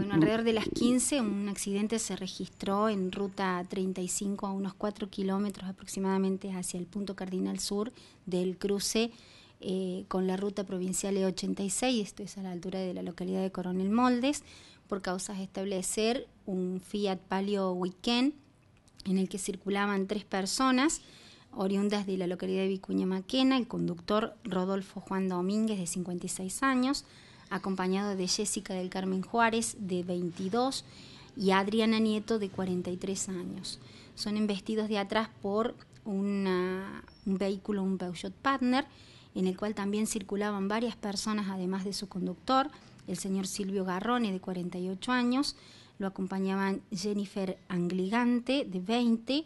Mm. alrededor de las 15 un accidente se registró en ruta 35 a unos 4 kilómetros aproximadamente hacia el punto cardinal sur del cruce eh, con la ruta provincial E86, esto es a la altura de la localidad de Coronel Moldes, por causas de establecer un Fiat Palio Weekend en el que circulaban tres personas oriundas de la localidad de Vicuña Maquena, el conductor Rodolfo Juan Domínguez de 56 años, acompañado de Jessica del Carmen Juárez, de 22, y Adriana Nieto, de 43 años. Son embestidos de atrás por un vehículo, un Peugeot Partner, en el cual también circulaban varias personas, además de su conductor, el señor Silvio Garrone, de 48 años, lo acompañaban Jennifer Angligante, de 20,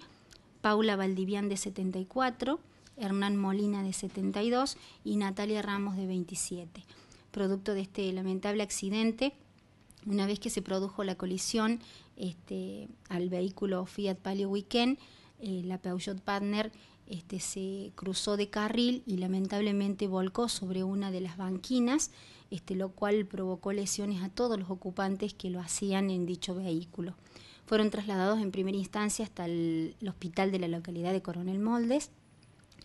Paula Valdivian, de 74, Hernán Molina, de 72, y Natalia Ramos, de 27 producto de este lamentable accidente. Una vez que se produjo la colisión este, al vehículo Fiat Palio Weekend, eh, la Peugeot Partner este, se cruzó de carril y lamentablemente volcó sobre una de las banquinas, este, lo cual provocó lesiones a todos los ocupantes que lo hacían en dicho vehículo. Fueron trasladados en primera instancia hasta el, el hospital de la localidad de Coronel Moldes,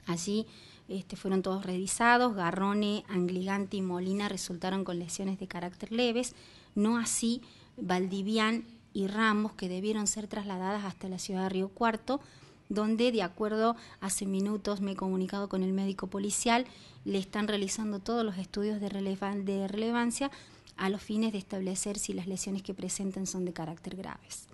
Allí este, fueron todos revisados, Garrone, Angligante y Molina resultaron con lesiones de carácter leves, no así Valdivian y Ramos, que debieron ser trasladadas hasta la ciudad de Río Cuarto, donde, de acuerdo, hace minutos me he comunicado con el médico policial, le están realizando todos los estudios de, de relevancia a los fines de establecer si las lesiones que presentan son de carácter graves.